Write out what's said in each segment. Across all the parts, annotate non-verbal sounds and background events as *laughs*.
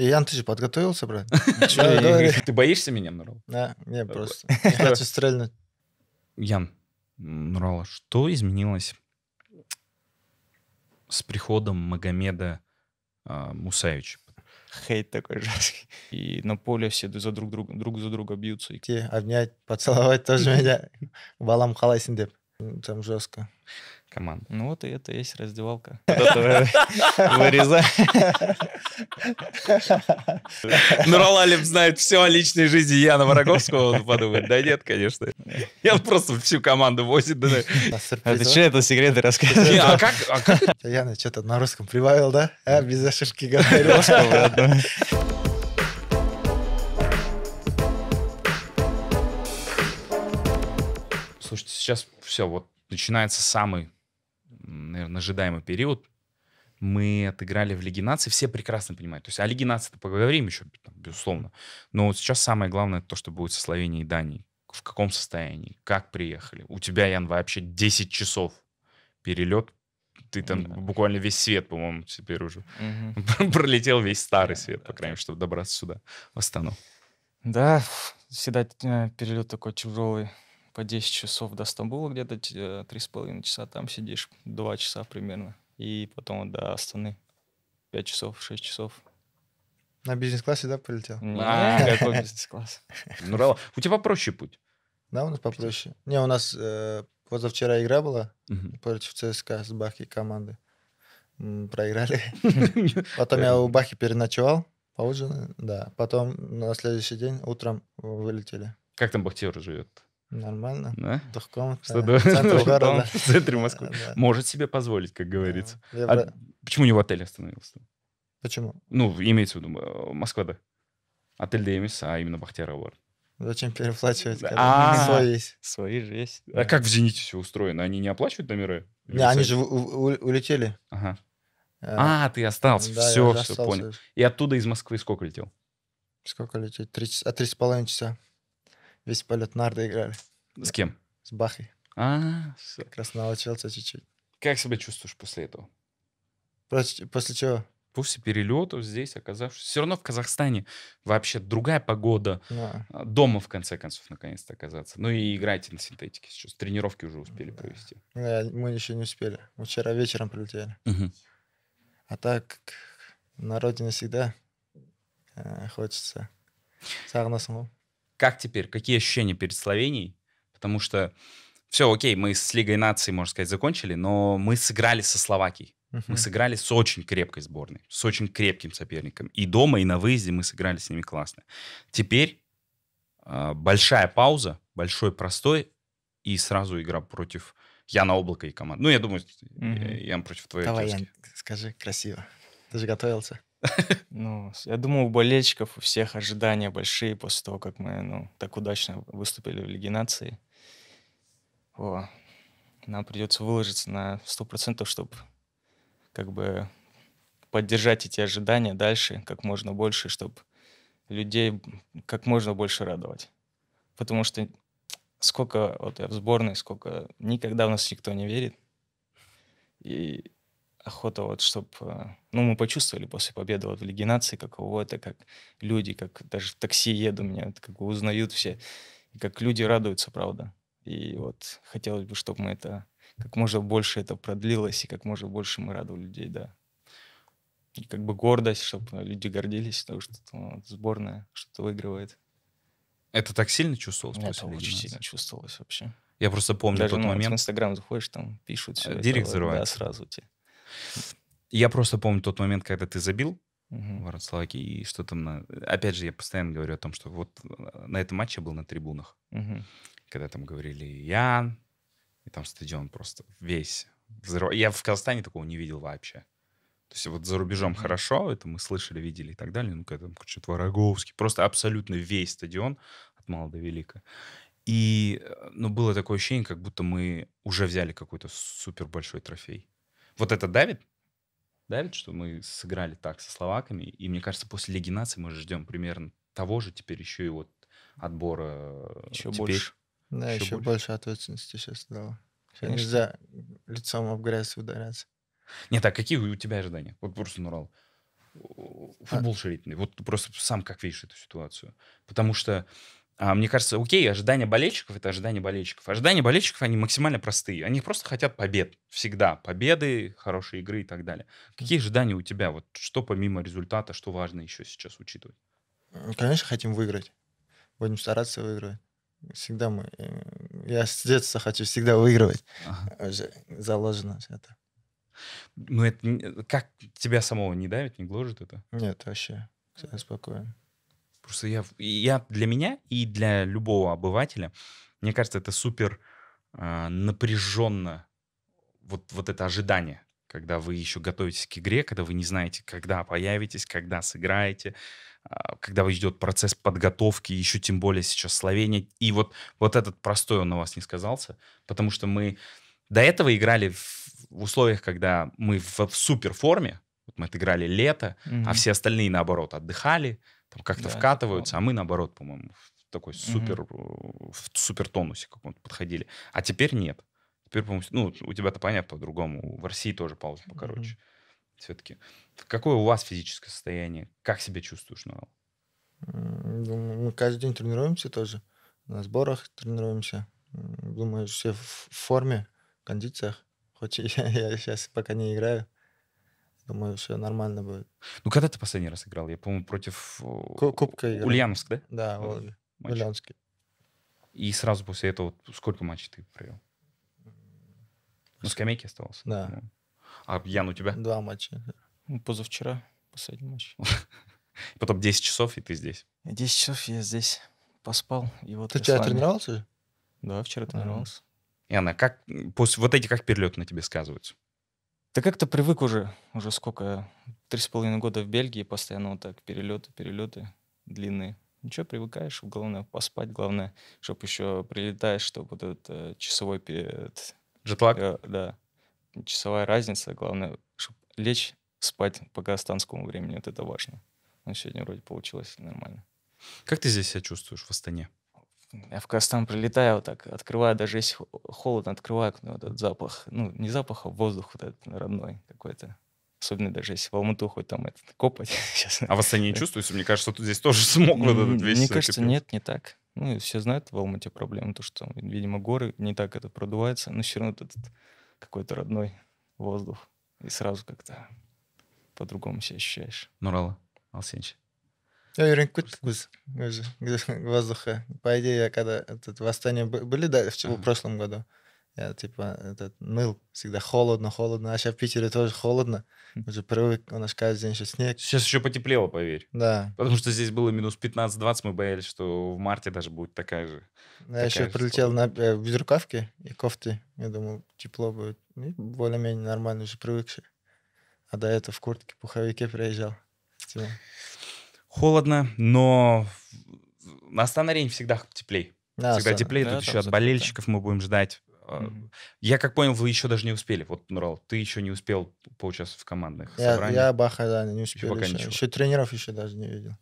Ян, ты же подготовился, брат? *laughs* Ты боишься меня, Нурал? Да, не, просто. *laughs* Хочу стрельнуть. Ян, Нурала, что изменилось с приходом Магомеда а, Мусаевича? хейт такой жесткий. И на поле все за друг друга, друг за друга бьются. Те обнять, поцеловать тоже *laughs* меня. Балам халайсин деп. Там жестко. Команд. Ну вот и это есть раздевалка. *laughs* Вырезай. Нуралалев знает все о личной жизни Яна Вороговского. Он подумает, да нет, конечно. Я просто всю команду возит. А ты что это секреты рассказываешь? А как? А *laughs* Яна что-то на русском прибавил, да? А, без ошибки говорил. *laughs* Слушайте, сейчас все, вот начинается самый, наверное, ожидаемый период. Мы отыграли в Лиге нации, все прекрасно понимают. То есть о а Лиге нации-то поговорим еще, безусловно. Но вот сейчас самое главное то, что будет со Словенией и Данией. В каком состоянии, как приехали. У тебя, Ян, вообще 10 часов перелет. Ты там да. буквально весь свет, по-моему, теперь уже угу. *laughs* пролетел весь старый свет, по крайней мере, чтобы добраться сюда, в Астану. Да, всегда э, перелет такой тяжелый по 10 часов до Стамбула где-то 3,5 э, часа, там сидишь 2 часа примерно. И потом до Астаны 5 часов, 6 часов. На бизнес-классе, да, полетел А, какой бизнес-класс? *laughs* Ну, у тебя попроще путь. Да, у нас попроще. Не, у нас э, позавчера игра была против ЦСКА с Бахи команды. Проиграли. *laughs* Потом я у Бахи переночевал, поужинал, да. Потом на следующий день утром э, вылетели. Как там Бахтер живет? Нормально. Да? Двухкомнатная. 120 центр города. В центре *laughs* Москвы. Да. Может себе позволить, как говорится. Да. А про... почему не в отеле остановился? Почему? Ну, имеется в виду э, Москва, да. Отель ДМС, а именно Бахтиаровар. Зачем переплачивать? А, свои есть. Свои же есть. А как в «Зените» все устроено? Они не оплачивают номера? Не, они же улетели. Ага. Э, а, ты остался. Все, все, понял. И оттуда из Москвы сколько летел? Сколько лететь? Три часа, а три с половиной часа. Весь полет нарды играли. С кем? С Бахой. А, все. Как раз научился чуть-чуть. Как себя чувствуешь после этого? После, после чего? После перелетов здесь оказавшись. Все равно в Казахстане вообще другая погода. Да. А, дома, в конце концов, наконец-то оказаться. Ну и играйте на синтетике сейчас. Тренировки уже успели да. провести. Да, мы еще не успели. Мы вчера вечером прилетели. Угу. А так на родине всегда э, хочется. Сағынасың ғой как теперь? Какие ощущения перед Словенией? Потому что все, окей, мы с Лигой наций, можно сказать, закончили, но мы сыграли со Словакией. Угу. Мы сыграли с очень крепкой сборной, с очень крепким соперником. И дома, и на выезде мы сыграли с ними классно. Теперь э, большая пауза, большой простой, и сразу игра против Яна Облака и команды. Ну, я думаю, угу. Ян против твоей Давай, Ян, скажи красиво. Ты же готовился. Ну, я думаю, у болельщиков у всех ожидания большие после того, как мы ну, так удачно выступили в Лиге нации. О, нам придется выложиться на 100%, чтобы как бы поддержать эти ожидания дальше как можно больше, чтобы людей как можно больше радовать. Потому что сколько, вот я в сборной, сколько, никогда в нас никто не верит. И охота, вот, чтобы... Э, ну, мы почувствовали после победы вот, в Лиге нации, каково это, как люди, как даже в такси еду меня, вот, как бы узнают все, и как люди радуются, правда. И вот хотелось бы, чтобы мы это как можно больше это продлилось, и как можно больше мы радовали людей, да. И как бы гордость, чтобы люди гордились, потому что ну, сборная что-то выигрывает. Это так сильно чувствовалось? Это после очень сильно чувствовалось вообще. Я просто помню Даже, тот ну, момент. в Инстаграм заходишь, там пишут все. А, директ это, взрывается. Да, сразу тебе. Я просто помню тот момент, когда ты забил угу. ворот Словакии, и что там... На... Опять же, я постоянно говорю о том, что вот э, на этом матче я был на трибунах, угу. когда там говорили «Ян», и там стадион просто весь... Взрыв... Я в Казахстане такого не видел вообще. То есть вот за рубежом хорошо, это мы слышали, видели и так далее. Ну, когда там что-то Вороговский, просто абсолютно весь стадион от мала до велика. И, э, ну, было такое ощущение, как будто мы уже взяли какой-то супер большой трофей вот это давит? Давит, что мы сыграли так со словаками. И мне кажется, после Лиги нации мы ждем примерно того же теперь еще и вот отбора. Э, еще теперь. больше. Да, еще, еще больше. больше ответственности сейчас дало. Конечно. Нельзя лицом в грязь ударяться. Нет, а какие у тебя ожидания? Вот просто Нурал. А футбол а... ширительный. Вот просто сам как видишь эту ситуацию. Потому что а мне кажется, окей, ожидания болельщиков — это ожидания болельщиков. Ожидания болельщиков, они максимально простые. Они просто хотят побед. Всегда. Победы, хорошие игры и так далее. Какие ожидания у тебя? Вот что помимо результата, что важно еще сейчас учитывать? Конечно, хотим выиграть. Будем стараться выигрывать. Всегда мы... Э, я с детства хочу всегда выигрывать. Ага. Э, заложено все это. Ну, это э, как тебя самого не давит, не гложет это? Нет, вообще. Все спокойно. Просто я, я для меня и для любого обывателя, мне кажется, это супер э, напряженно вот, вот это ожидание, когда вы еще готовитесь к игре, когда вы не знаете, когда появитесь, когда сыграете, а, когда вы ждет процесс подготовки, еще тем более сейчас Словения. И вот, вот этот простой он на вас не сказался, потому что мы до этого играли в, условиях, когда мы в, в супер форме, вот мы отыграли лето, mm-hmm. а все остальные, наоборот, отдыхали, там как-то да, вкатываются, а мы наоборот, по-моему, в такой супер, угу. в супер тонусе каком-то подходили. А теперь нет. Теперь, по-моему, ну, у тебя-то понятно по-другому. В России тоже пауза покороче. Угу. Все-таки. Какое у вас физическое состояние? Как себя чувствуешь, Ноэл? Мы каждый день тренируемся тоже. На сборах тренируемся. Думаю, все в форме, в кондициях. Хоть *laughs* я, я сейчас пока не играю. Думаю, все нормально будет. Ну, когда ты последний раз играл? Я, по-моему, против... Э, Кубка играл. Ульяновск, да? Да, вот, И сразу после этого сколько матчей ты провел? На скамейке оставался? Да. Ну. А Ян у тебя? Два матча. Ну, позавчера последний матч. *laughs* Потом 10 часов, и ты здесь. 10 часов я здесь поспал. И вот ты вчера тренировался? Да, вчера а. тренировался. И она, как, после вот эти как перелеты на тебе сказываются? Ты как-то привык уже, уже сколько, три с половиной года в Бельгии, постоянно вот так перелеты, перелеты длинные. Ничего, привыкаешь, главное поспать, главное, чтобы еще прилетаешь, чтобы вот этот э, часовой... Этот, Жетлаг? Э, да, часовая разница, главное, чтобы лечь спать по казахстанскому времени, вот это важно. Но сегодня вроде получилось нормально. Как ты здесь себя чувствуешь в Астане? Я в Казахстан прилетаю, вот так открываю, даже если холодно, открываю окно, вот этот запах, ну, не запах, а воздух вот этот родной какой-то. Особенно даже если в Алмату хоть там этот копать. *laughs* А в Астане не чувствуется? Мне кажется, тут здесь тоже *laughs* смог вот этот весь... Мне кажется, нет, не так. Ну, все знают в Алмате проблему, то, что, видимо, горы не так это продувается, но все равно этот какой-то родной воздух. И сразу как-то по-другому себя ощущаешь. Нурала Алсенч, я үйреніп кеттік біз воздуха. По идее, когда этот восстание были, да, в прошлом году, я типа этот ныл, всегда холодно, холодно. А сейчас в Питере тоже холодно. Хм. Уже привык, у нас каждый день сейчас снег. Сейчас еще потеплело, поверь. Да. Потому что здесь было минус 15-20, мы боялись, что в марте даже будет такая же. Я такая еще же прилетел на, э, в безрукавке и кофты. Я думал, тепло будет. Более-менее нормально, уже привыкший. А до этого в куртке, пуховике приезжал. Типа холодно, но на астана всегда теплей. Да, всегда Астана. теплее, да, тут еще от болельщиков да. мы будем ждать. Mm-hmm. Я как понял, вы еще даже не успели. Вот, Нурал, ты еще не успел поучаствовать в командных я, собраниях. Я Баха, да, не успел. Еще, еще, еще тренеров еще даже не видел.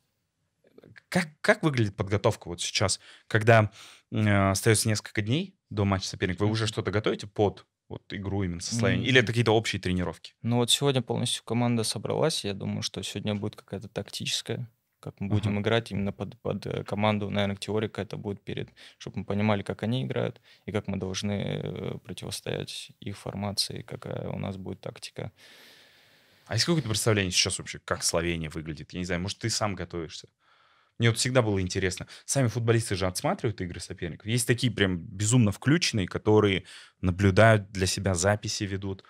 Как, как выглядит подготовка вот сейчас, когда э, остается несколько дней до матча соперника? Вы mm-hmm. уже что-то готовите под вот игру именно со Славянием? Mm-hmm. Или это какие-то общие тренировки? Ну вот сегодня полностью команда собралась. Я думаю, что сегодня будет какая-то тактическая как мы будем uh-huh. играть именно под, под э, команду, наверное, теорика это будет перед, чтобы мы понимали, как они играют и как мы должны э, противостоять их формации, какая у нас будет тактика. А есть какое-то представление сейчас вообще, как Словения выглядит? Я не знаю, может, ты сам готовишься? Мне вот всегда было интересно. Сами футболисты же отсматривают игры соперников. Есть такие прям безумно включенные, которые наблюдают для себя записи, ведут.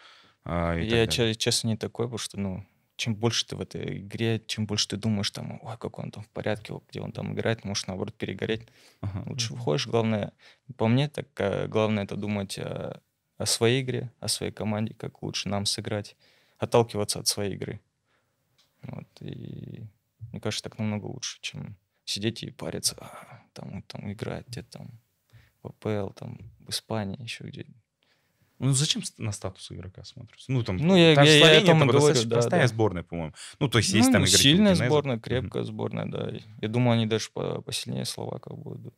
А, я, ч- честно, не такой, потому что, ну, чем больше ты в этой игре, чем больше ты думаешь, там, ой, как он там в порядке, где он там играет, может, наоборот, перегореть. Ага. Лучше выходишь. Главное, по мне, так э, главное это думать о, э, о своей игре, о своей команде, как лучше нам сыграть, отталкиваться от своей игры. Вот, и мне кажется, так намного лучше, чем сидеть и париться, а, там, он там играть где-то там, в ПЛ там, в Испании, еще где-нибудь. Ну, зачем на статус игрока смотрится? Ну, там, ну, я, там я, Словения, я там говорю, достаточно да, простая да. сборная, по-моему. Ну, то есть ну, есть ну, там игроки. Сильная Генеза. сборная, крепкая mm-hmm. сборная, да. Я думаю, они даже по посильнее словаков будут.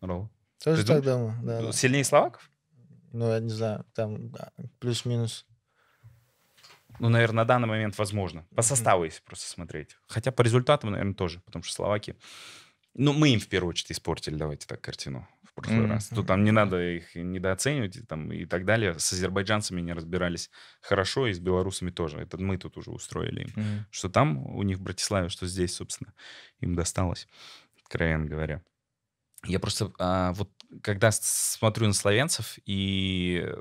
Ролл. Тоже Ты так думаешь? думаю, да, да. словаков? Ну, я не знаю, там да, плюс-минус. Ну, наверное, на данный момент возможно. По составу, если просто смотреть. Хотя по результатам, наверное, тоже, потому что словаки... Ну, мы им в первую очередь испортили, давайте так, картину прошлый mm-hmm. раз. Тут там не надо их недооценивать и, там, и так далее. С азербайджанцами не разбирались хорошо, и с белорусами тоже. Это мы тут уже устроили им. Mm-hmm. Что там у них в Братиславе, что здесь, собственно, им досталось, откровенно говоря. Я просто а, вот когда смотрю на словенцев и э,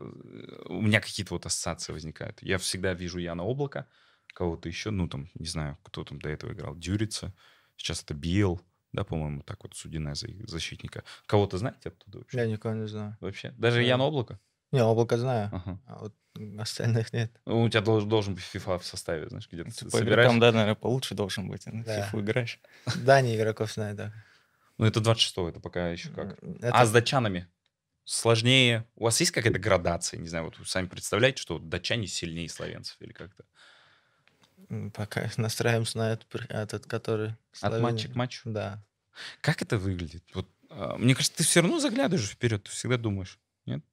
у меня какие-то вот ассоциации возникают. Я всегда вижу Яна Облако, кого-то еще, ну там, не знаю, кто там до этого играл, Дюрица, сейчас это Биел, да, по-моему, так вот судина за защитника. Кого-то знаете оттуда вообще? Я никого не знаю. Вообще? Даже я... Яна Облако? Не, облако знаю, ага. а вот остальных нет. Ну, у тебя должен, должен быть FIFA в составе, знаешь, где-то ты по собираешь. игрокам, да, наверное, получше должен быть, а на да. FIFA играешь. *laughs* Да, не игроков знаю, да. Ну, это 26-го, это пока еще как. А это... А с датчанами? Сложнее. У вас есть какая-то градация? Не знаю, вот вы сами представляете, что датчане сильнее славянцев или как-то? Пока настраиваемся на этот, этот который... От Словения. матча к матчу? Да. Как это выглядит? Вот, а, мне кажется, ты все равно заглядываешь вперед, ты всегда думаешь, нет?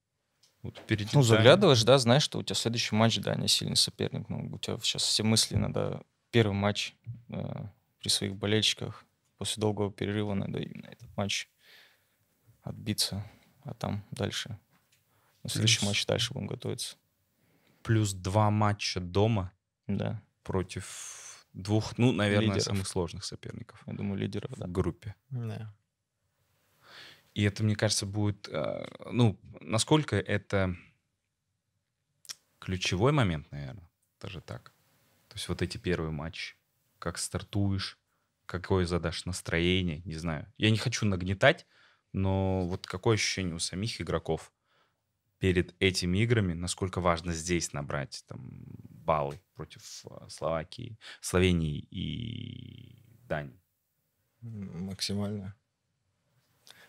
Вот впереди. Ну, заглядываешь, да, знаешь, что у тебя следующий матч, да, не сильный соперник. Ну, у тебя сейчас все мысли надо. Первый матч э, при своих болельщиках. После долгого перерыва надо именно этот матч отбиться. А там дальше. На следующий плюс, матч дальше будем готовиться. Плюс два матча дома. Да. Против Двух, ну, наверное, лидеров. самых сложных соперников. Я думаю, лидеров, в да. В группе. Да. И это, мне кажется, будет... Э, ну, насколько это ключевой момент, наверное, даже так. То есть вот эти первые матчи. Как стартуешь, какое задашь настроение, не знаю. Я не хочу нагнетать, но вот какое ощущение у самих игроков перед этими играми, насколько важно здесь набрать там, баллы против а, Словакии, Словении и Дании? Максимально.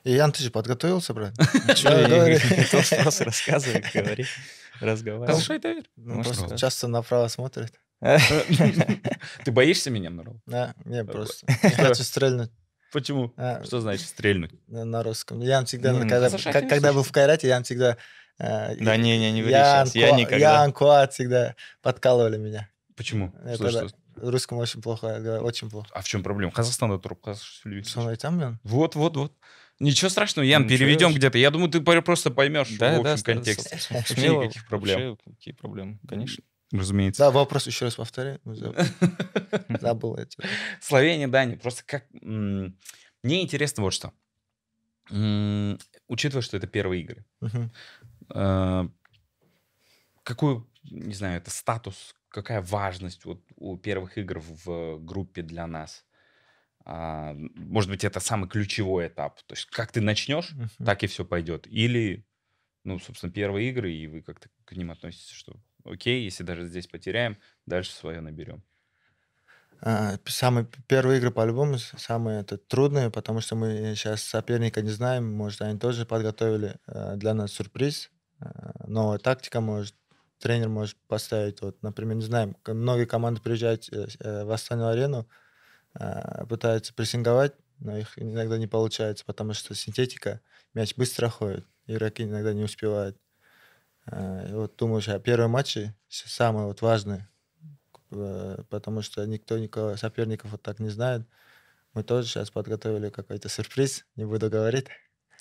Ян, ты же подготовился, брат? Кто спрос рассказывает, говори, разговаривай. Хорошо, ну, Давид. Часто направо смотрит. *laughs* Ты боишься меня, Нурал? Да, не, э, просто *laughs* хочу стрельнуть. Почему? А, Что значит стрельнуть? На русском. Ян всегда, mm, когда, когда, когда был в Кайрате, Ян всегда... Э, да не, не, не ври Ян, сейчас. Я никогда. Ян Куат всегда подкалывали меня. Почему? Это, что, да, что? Русскому очень плохо, э, очень плохо. А в чем проблема? Казахстанда тұрып, казахстан Вот, вот, вот. Ничего страшного, Ян, ну, Ничего переведем где-то. Я думаю, ты просто поймешь да, в общем да, контексте. Смело, никаких проблем. Вообще, какие проблемы, конечно. Разумеется. Да, вопрос еще раз повторяю. Ну, забыл эти. *laughs* Словения, Дания. Просто как... Мне интересно вот что. Учитывая, что это первые игры. Э, какую, не знаю, это статус, какая важность вот у первых игр в группе для нас? А, может быть, это самый ключевой этап. То есть как ты начнешь, так и все пойдет. Или, ну, собственно, первые игры, и вы как-то к ним относитесь, что окей, если даже здесь потеряем, дальше свое наберем. А, самые первые игры по-любому самые это, трудные, потому что мы сейчас э, соперника не знаем, может, они тоже подготовили э, для нас сюрприз, э, новая тактика, может, тренер может поставить, вот, например, не знаем, многие команды приезжают в Астану арену, пытаются прессинговать, но их иногда не получается, потому что синтетика, мяч быстро ходит, игроки иногда не успевают. Э, и вот думаю, что первые матчи самые вот важные, э, потому что никто никого соперников вот так не знает. Мы тоже сейчас подготовили какой-то сюрприз, не буду говорить.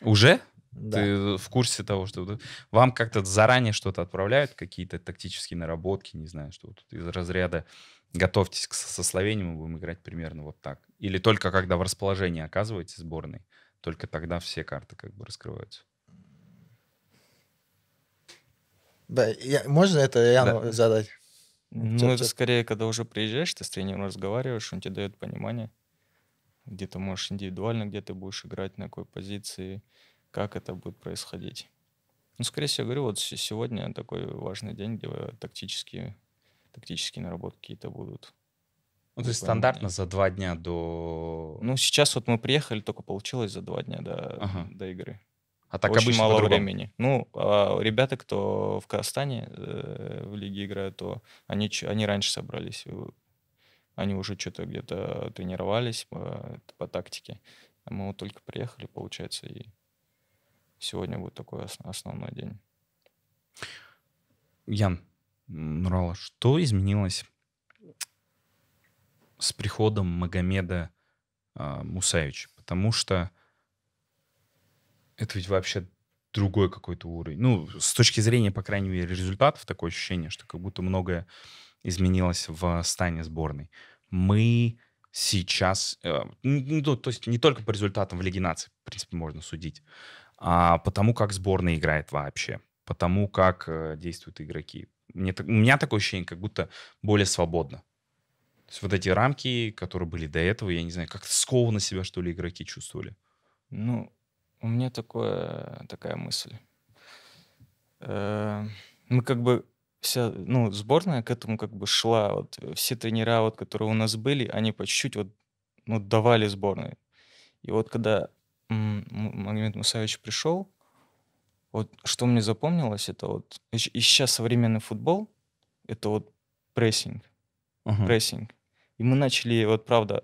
Уже? Да. Ты в курсе того, что вам как-то заранее что-то отправляют, какие-то тактические наработки, не знаю, что тут из разряда готовьтесь к со сословению, мы будем играть примерно вот так. Или только когда в расположении оказываете сборной, только тогда все карты как бы раскрываются. Да, я, можно это я да. задать? Ну, Чё, это скорее, когда уже приезжаешь, ты с тренером разговариваешь, он тебе дает понимание, где ты можешь индивидуально, где ты будешь играть, на какой позиции, как это будет происходить. Ну, скорее всего, я говорю, вот сегодня такой важный день, где тактические, тактические наработки какие-то будут. Ну, то есть стандартно за два дня до... Ну, сейчас вот мы приехали, только получилось за два дня до, ага. до игры. А так Очень мало времени. Ну, а ребята, кто в Казахстане э, в лиге играют, то они, они раньше собрались. Они уже что-то где-то тренировались по, по тактике. А мы вот только приехали, получается, и сегодня будет такой основной день. Ян, Нурала, что изменилось с приходом Магомеда э, Мусаевича? Потому что это ведь вообще другой какой-то уровень. Ну, с точки зрения, по крайней мере, результатов, такое ощущение, что как будто многое изменилось в стане сборной. Мы сейчас, э, ну, то есть не только по результатам в Лиге наций, в принципе, можно судить, а потому как сборная играет вообще, потому как э, действуют игроки. Мне, у меня такое ощущение, как будто более свободно. То есть вот эти рамки, которые были до этого, я не знаю, как то скованно себя, что ли, игроки чувствовали. Ну, у меня такое, такая мысль. Э, мы как бы вся, ну, сборная к этому как бы шла. Вот э, все тренера, вот, которые у нас были, они по чуть-чуть вот, ну, давали сборной. И вот когда Магомед Мусаевич пришел, вот что мне запомнилось, это вот и сейчас современный футбол, это вот прессинг, uh-huh. прессинг. И мы начали, вот правда,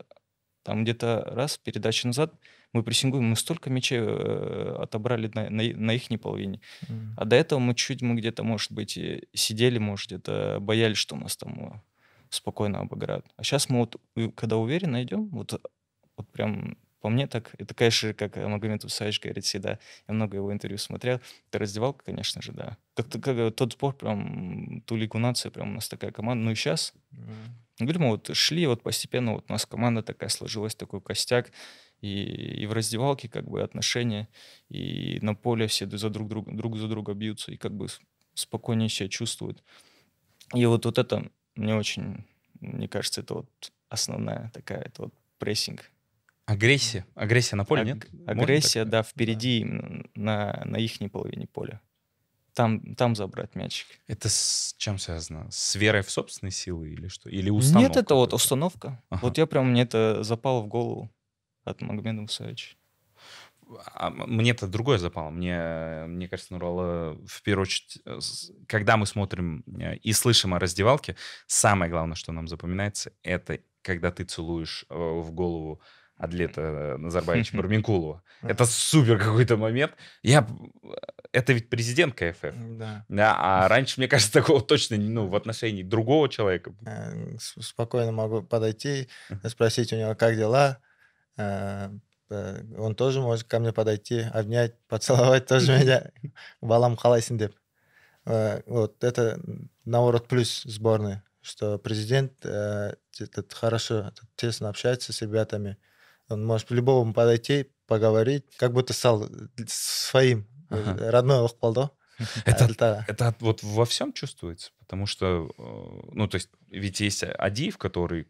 там где-то раз, передачи назад, мы прессингуем, мы столько мячей э, отобрали на, на, на их половине. Mm. А до этого мы чуть, мы где-то, может быть, сидели, может, где-то боялись, что у нас там э, спокойно обыграют. А сейчас мы вот, э, когда уверенно идем, вот, вот прям по мне так, это, конечно, как Магомед Усаевич говорит всегда, я много его интервью смотрел, это раздевалка, конечно же, да. Как-то как, тот спорт прям, ту лигу нации, прям у нас такая команда, ну и сейчас. Mm-hmm. вот шли, вот постепенно вот у нас команда такая сложилась, такой костяк, и, и в раздевалке как бы отношения, и на поле все за друг, друг друг за друга бьются, и как бы спокойнее себя чувствуют. И вот, вот это мне очень, мне кажется, это вот основная такая, это вот прессинг, Агрессия. Агрессия на поле, а- нет? Агрессия, да, впереди да. на, на ихней половине поля. Там, там забрать мячик. Это с чем связано? С верой в собственные силы или что? Или установка? Нет, это вот установка. Ага. Вот я прям, мне это запало в голову от Магомеда Мусаевича. А мне-то другое запало. Мне, мне кажется, Нурала, в первую очередь, э, когда мы смотрим э, и слышим о раздевалке, самое главное, что нам запоминается, это когда ты целуешь э, в голову Адлета э, Назарбаевича *laughs* Барминкулова. Это супер какой-то момент. Я... Это ведь президент КФФ. Да. А раньше, мне кажется, такого точно ну, в отношении другого человека. Э, спокойно могу подойти, спросить у него, как дела. Э, он тоже может ко мне подойти, обнять, *laughs* поцеловать тоже меня. Балам халайсин Вот это, наоборот, плюс сборной что президент этот, хорошо тесно общается с ребятами, он может по-любому подойти, поговорить, как будто стал э, своим, э, ага. родной Охпалдо. *laughs* Это, это, вот во всем чувствуется, потому что, э, ну, то есть, ведь есть Адиев, который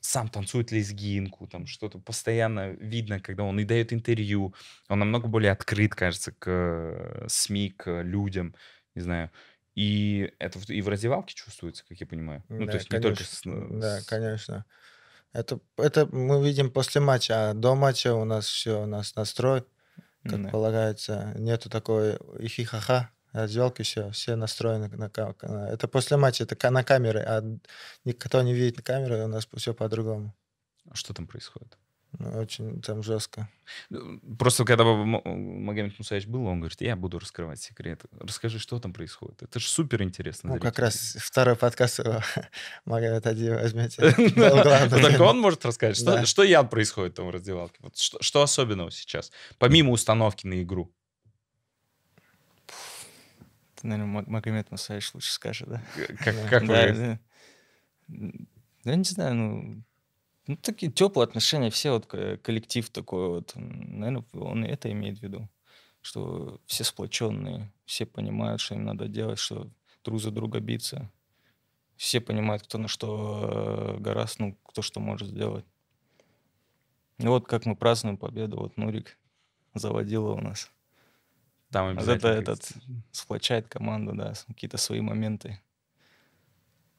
сам танцует лезгинку, там что-то постоянно видно, когда он и дает интервью, он намного более открыт, кажется, к СМИ, к людям, не знаю. И это и в раздевалке чувствуется, как я понимаю. Ну, да, то есть конечно. не только... С... Да, конечно. Это, это мы видим после матча, а до матча у нас все, у нас настрой, как mm-hmm. полагается. Нету такой ихихаха, развелки все, все настроены на, на Это после матча, это на камеры, а никто не видит на камеры, у нас все по-другому. А что там происходит? Очень там жестко. Просто когда Магомед Мусаевич был, он говорит, я буду раскрывать секрет Расскажи, что там происходит. Это же супер интересно. Ну, зрителям. как раз второй подкаст *laughs* Магомед Ади возьмете. *laughs* Ну, так он может рассказать, что я происходит там в раздевалке. Что особенного сейчас, помимо установки на игру? Наверное, Магомед Мусаевич лучше скажет, да? Как *laughs* вы? Да, не знаю, ну, ну, такие теплые отношения, все вот э, коллектив такой вот. Наверное, он и это имеет в виду, что все сплоченные, все понимают, что им надо делать, что друг за друга биться. Все понимают, кто на что э, гораст, ну, кто что может сделать. И вот как мы празднуем победу, вот Нурик заводила у нас. Там вот это этот сплочает команду, да, какие-то свои моменты.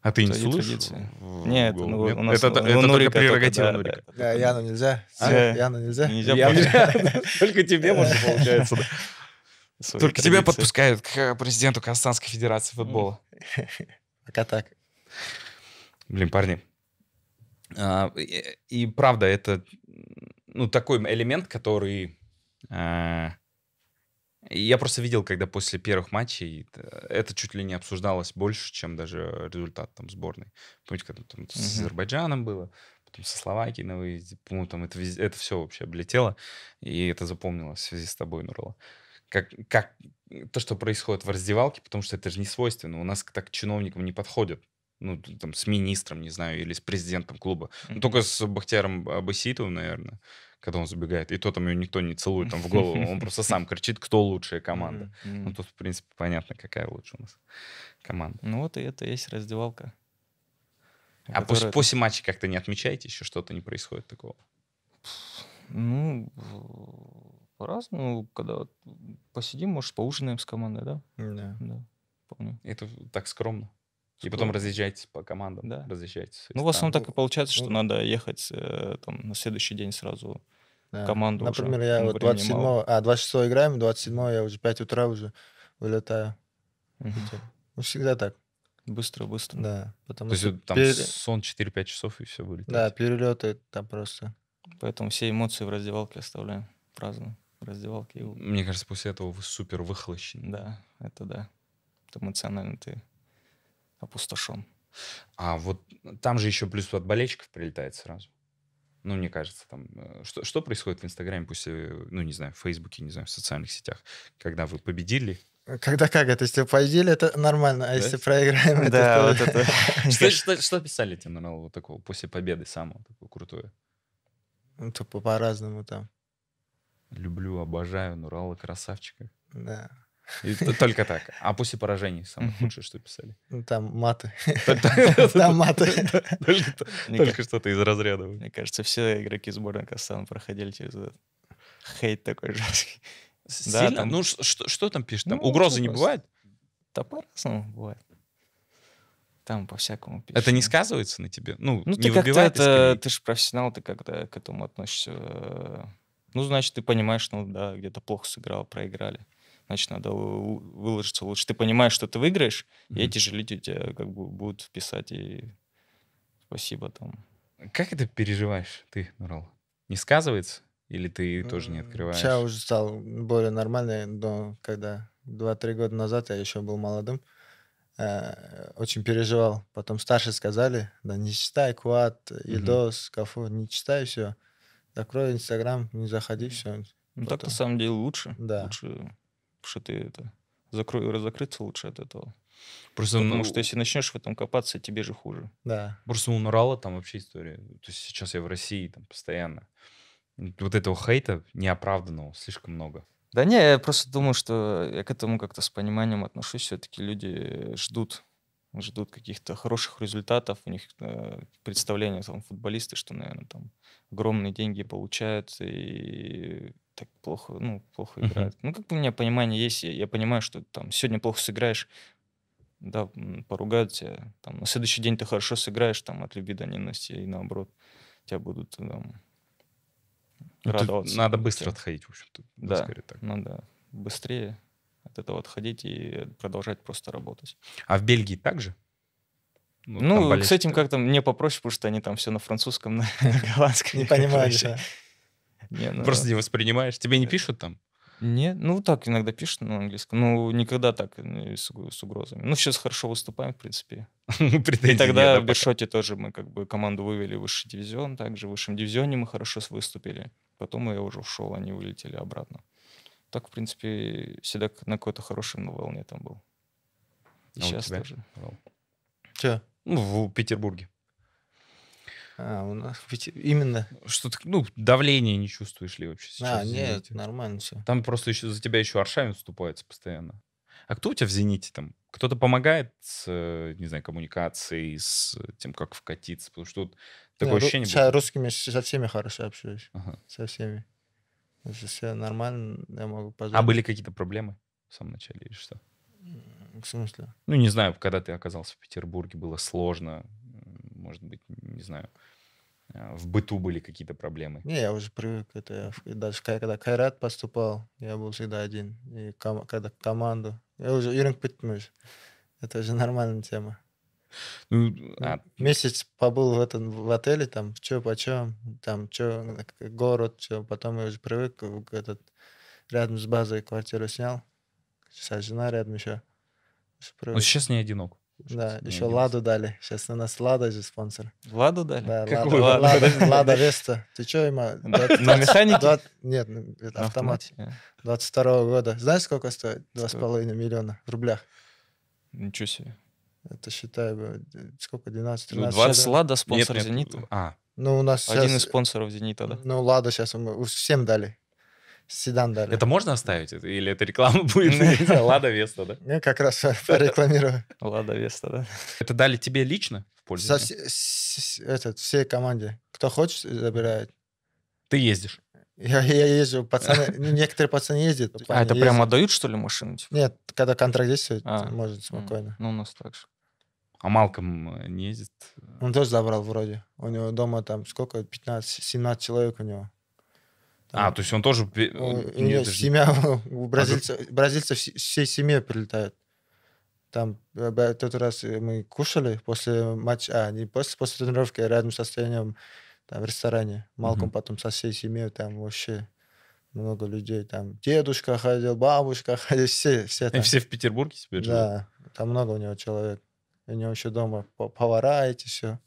А ты не слышишь? Нет, ну, у нас, это, у, это только прерогатива да, Нурика. Да, Яну нельзя. А? Яну нельзя. Нельзя. нельзя. *laughs* Только тебе можно *laughs* получается. Только тебя подпускают к э, президенту Казахстанской Федерации футбола. *laughs* Пока так. Блин, парни. А, и, правда, это ну, такой элемент, который э, я просто видел, когда после первых матчей это чуть ли не обсуждалось больше, чем даже результат там сборной. Помните, когда там с Азербайджаном было, потом со Словакией на выезде, по там это, это все вообще облетело, и это запомнилось в связи с тобой, Нурла. Как, как то, что происходит в раздевалке, потому что это же не свойственно. У нас так к чиновникам не подходят ну, там, с министром, не знаю, или с президентом клуба. Ну, только с Бахтиаром Абаситовым, наверное когда он забегает, и то там ее никто не целует там в голову, он просто *laughs* сам кричит, кто лучшая команда. Ну, тут, в принципе, понятно, какая лучшая у нас команда. Ну, вот и это есть раздевалка. А после, матча как-то не отмечаете еще что-то не происходит такого? Ну, по-разному, когда посидим, может, поужинаем с командой, да? Да. да помню. Это так скромно. И потом разъезжаетесь по командам, да. разъезжаетесь. Ну, в основном так и получается, что ну, надо ехать э, там на следующий день сразу да. команду Например, уже. я вот 27 мало. а, 26 играем, 27 я уже 5 утра уже вылетаю. Угу. Ну, всегда так. Быстро-быстро. Да. Потому То что там пере... сон 4-5 часов и все вылетает. Да, перелеты там просто. Поэтому все эмоции в раздевалке оставляем праздно в раздевалке. Мне кажется, после этого вы супер выхлощен. Да, это да. Это эмоционально ты опустошен. А вот там же еще плюс от болельщиков прилетает сразу ну, мне кажется, там, э, что, что происходит в Инстаграме, пусть, ну, не знаю, в Фейсбуке, не знаю, в социальных сетях, когда вы победили, э, когда как? Это если победили, это нормально, а да? если проиграем, да, это... Вот это... *laughs* что, что, что писали тебе, наверное, ну, вот такого, после победы самого такого крутое? Ну, тупо по-разному там. Люблю, обожаю, Нурала красавчика. Да только так. А после поражений самое худшее, что писали. Ну, там маты. *laughs* *laughs* Там *laughs* маты. Только что-то из разряда. Мне кажется, все игроки сборной Казахстана проходили через этот хейт такой жесткий. Сильно? Ну, что там пишет? Ну, угрозы ну, не бывает? Да по-разному бывает. Там по-всякому пишут. Это не сказывается на тебе? Ну, ну не ты выбивает это, Ты же профессионал, ты когда к этому относишься... Э, ну, значит, ты понимаешь, ну да, где-то плохо сыграл, проиграли значит, надо выложиться лучше. Ты понимаешь, что ты выиграешь, mm-hmm. и эти же люди тебя как бы будут писать и спасибо там. Как это переживаешь ты, Нурал? Не сказывается? Или ты тоже не открываешь? Сейчас уже стал более нормальный, но когда 2-3 года назад я еще был молодым, э, очень переживал. Потом старше сказали, да не читай Куат, Идос, угу. Кафу, не читай все. Закрой Инстаграм, не заходи, все. Ну так на самом деле лучше. Да. Лучше что ты это закрой, закрыться лучше от этого. Просто, Потому ну, что если начнешь в этом копаться, тебе же хуже. Да. Просто у Нурала там вообще история. То есть сейчас я в России там постоянно. Вот этого хейта неоправданного слишком много. Да не, я просто думаю, что я к этому как-то с пониманием отношусь. Все-таки люди ждут ждут каких-то хороших результатов, у них э, представление там футболисты, что, наверное, там огромные деньги получают, и так плохо, ну, плохо играет. Uh-huh. Ну, как бы у меня понимание есть, я, я понимаю, что там сегодня плохо сыграешь, да, поругают тебя, там, на следующий день ты хорошо сыграешь, там, от любви до ненависти, и наоборот, тебя будут э, там, ну, радоваться. Надо быстро тебя. отходить, в общем-то. Да, так. надо ну быстрее от этого отходить и продолжать просто работать. А в Бельгии также? Ну, ну болезнь, с этим как-то мне попроще, потому что они там все на французском, *laughs* на голландском. Не понимаешь, да. Не, ну... Просто не воспринимаешь. Тебе не э, пишут там? Не, ну так иногда пишут на английском. Ну, никогда так с, ну, с угрозами. Ну, сейчас хорошо выступаем, в принципе. *laughs* Ну, и тогда в Бишоте тоже мы как бы команду вывели в высший дивизион. Также в высшем дивизионе мы хорошо выступили. Потом я уже ушел, они вылетели обратно. Так, в принципе, всегда на какой-то хорошей волне там был. И а сейчас тоже. Че? Ну, в Петербурге. А, у нас ведь именно... Что-то, ну, давление не чувствуешь ли вообще сейчас? А, нет, нормально все. Там просто еще за тебя еще Аршавин вступается постоянно. А кто у тебя в «Зените» там? Кто-то помогает с, э, не знаю, коммуникацией, с тем, как вкатиться? Потому что тут такое не, ощущение... Ру- было... русскими со всеми хорошо общаюсь. Ага. Со всеми. Если все нормально, я могу а позвонить. А были какие-то проблемы в самом начале или что? В смысле? Ну, не знаю, когда ты оказался в Петербурге, было сложно, может быть, не знаю, а, в быту были какие-то проблемы? Не, я уже привык это. этому. Даже когда Кайрат поступал, я был всегда один. И ком- когда команду. Я уже Юринг Питмыш. Это уже нормальная тема. Ну, ну, а... Месяц побыл в, этом, в отеле, там, что по чем, там, что, город, что. Потом я уже привык к этот, рядом с базой квартиру снял. Сейчас жена рядом еще. Ну сейчас не одинок. Да, еще Ладу дали. Сейчас у нас Лада же спонсор. Ладу дали? Да, Какую? Лада, Лада, Лада, Веста. Ты что, има? На механике? Нет, ну, это автомат. 22 а. -го года. Знаешь, сколько стоит? 2,5 миллиона в рублях. Ничего себе. Это считаю, сколько, 12 13 ну, 20 Лада спонсор Зенита. А. Ну, у нас Один сейчас... из спонсоров Зенита, да? Ну, Лада сейчас мы всем дали седан дали. Это можно оставить? Или это реклама *laughs* будет? Лада Веста, да? Я как раз *laughs* порекламирую. Лада Веста, да. Это дали тебе лично в пользу? Этот, всей команде. Кто хочет, забирает. Ты ездишь? Я, я езжу, пацаны, *laughs* ну, некоторые пацаны ездят. А это ездят. прям отдают, что ли, машину? Типа? Нет, когда контракт действует, а, может спокойно. Ну, у нас так же. А Малком э, не ездит? Он тоже забрал вроде. У него дома там сколько? 15-17 человек у него. А, то есть он тоже... Ну, у меня семья *laughs* у бразильцев, а бразильцев всей семье прилетает. Там э, тот раз э, мы кушали после матча, а, не после, после тренировки, а рядом со состоянием там в ресторане. Малком mm-hmm. потом со всей семьей, там вообще много людей. Там дедушка ходил, бабушка *laughs* ходил, все. все там. И все в Петербурге теперь живут? Да, там много у него человек. У него еще дома повара эти все.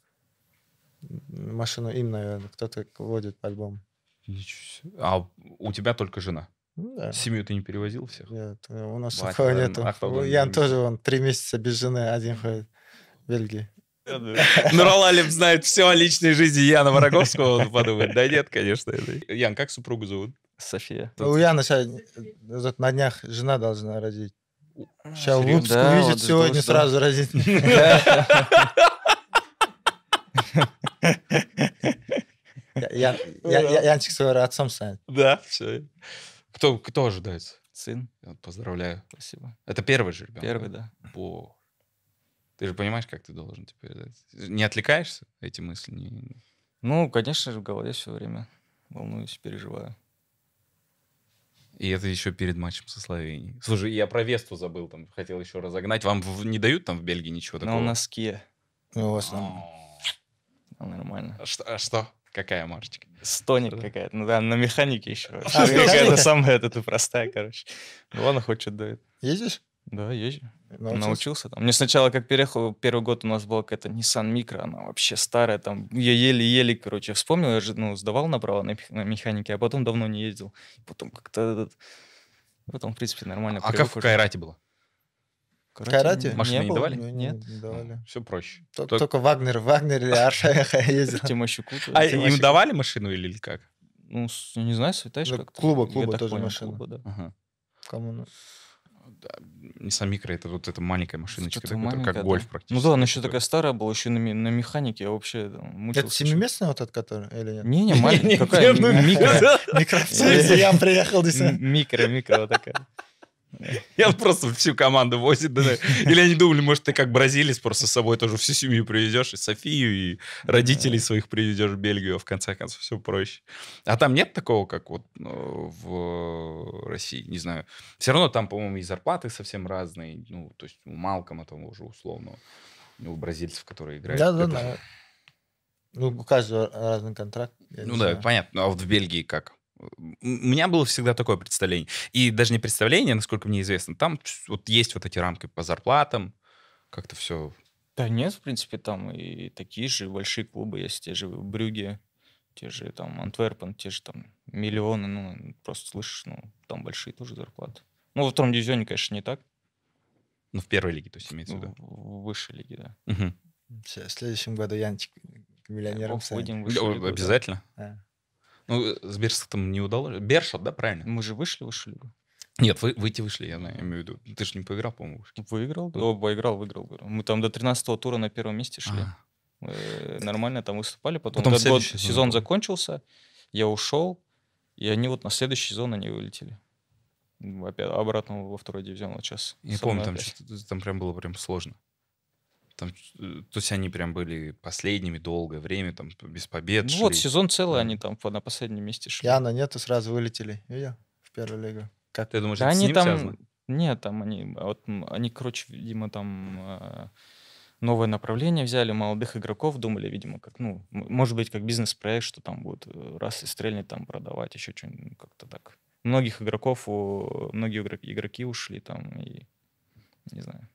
Машину им, наверное, кто-то водит по-любому. А у тебя только жена? Ну да. Семью ты не перевозил всех? Нет, у нас Батя, такого нету. А кто Ян тоже, он три месяца без жены один ходит в Бельгии. *laughs* Нуралалев знает все о личной жизни Яна Вороговского, он подумает, да нет, конечно. Ян, как супругу зовут? София. Ну, у Яна сейчас на днях жена должна родить. А, сейчас выпуск увидит сегодня, сразу родит. *laughs* *laughs* Я, я, Янчик своего отцом станет. Да, все. Кто, кто ожидается? Сын. Поздравляю. Спасибо. Это первый же ребенок? Первый, да. Бо. Ты же понимаешь, как ты должен теперь... Не отвлекаешься эти мысли? Не... Ну, конечно же, в голове все время волнуюсь, переживаю. И это еще перед матчем со Словенией. Слушай, я про Весту забыл, там хотел еще разогнать. Вам в, не дают там в Бельгии ничего такого? На носке. Ну, в основном. А. нормально. А что? А Какая марочка? Стоник какая-то. Ну да, на механике еще. А, *laughs* какая-то самая эта простая, короче. Ну ладно, хоть что-то дает. Ездишь? Да, езжу. Научился? Научился там. Мне сначала, как переехал, первый год у нас была какая-то Nissan Micro, она вообще старая, там, я еле-еле, короче, вспомнил, я же, ну, сдавал направо на, на механике, а потом давно не ездил. Потом как-то Потом, в принципе, нормально. А как в Кайрате было? Карате? Карате? Машины не, не давали? Мне ну, нет. Не ну, давали. Все проще. Только, Только... Только Вагнер, Вагнер или Арша *laughs* *laughs* ездил. Тимощуку. А им давали машину или как? Ну, не знаю, светаешь ну, как-то. Клуба, клуба тоже машина. Кому? Nissan Micro, это вот эта маленькая машиночка, это маленькая, как да. гольф практически. Ну да, она еще такая старая была, еще на, на механике, я вообще там, мучился. Это семиместная вот эта, которая, или нет? Не-не, *laughs* маленькая, какая, микро. Микро, я приехал здесь. Микро, микро, вот такая. И он просто всю команду возит. Да, да. Или они думали, может, ты как бразилец просто с собой тоже всю семью привезешь и Софию, и родителей своих приведешь в Бельгию, а в конце концов все проще. А там нет такого, как вот э, в России, не знаю. Все равно там, по-моему, и зарплаты совсем разные. Ну, то есть у Малкома там уже условно, у бразильцев, которые играют. Да, да, да. Ну, у каждого разный контракт. Ну да, понятно. А вот в Бельгии как? У меня было всегда такое представление. И даже не представление, насколько мне известно, там вот есть вот эти рамки по зарплатам, как-то все... Да нет, в принципе, там и такие же большие клубы есть, те же Брюги, те же там Антверпен, те же там миллионы, ну, просто слышишь, ну, там большие тоже зарплаты. Ну, во втором дивизионе, конечно, не так. Ну, в первой лиге, то есть имеется в ну, виду? В высшей лиге, да. Угу. Все, в следующем году Янчик э, миллионером станет. Обязательно. Да. Ну, э, с Бершатом не удалось. Бершат, да, правильно? Мы же вышли вышли Ишелигу. Нет, вы, выйти вышли, я знаю, имею в виду. Ты же не поиграл, по-моему, вышли. Выиграл, да. Ну, поиграл, выиграл, выиграл. Мы там до 13-го тура на первом месте шли. А. Мы э, нормально там выступали. Потом, Потом год сезон, сезон закончился, я ушел, и они вот на следующий сезон они вылетели. Опять обратно во второй дивизион вот сейчас. Я помню, там, там прям было прям сложно. Там, э, то есть они прям были последними долгое время, там без побед. Ну шли. вот сезон целый да. они там на последнем месте шли. Яна нет, и сразу вылетели, видел? В первую лигу. Как ты думаешь, да это они с ним там... связано? Нет, там они, а вот, они, короче, видимо, там а, новое направление взяли, молодых игроков думали, видимо, как, ну, может быть, как бизнес-проект, что там будут э, раз и стрельнет там продавать, еще что-нибудь как-то так. Многих игроков, у, многие игроки ушли там, и не знаю.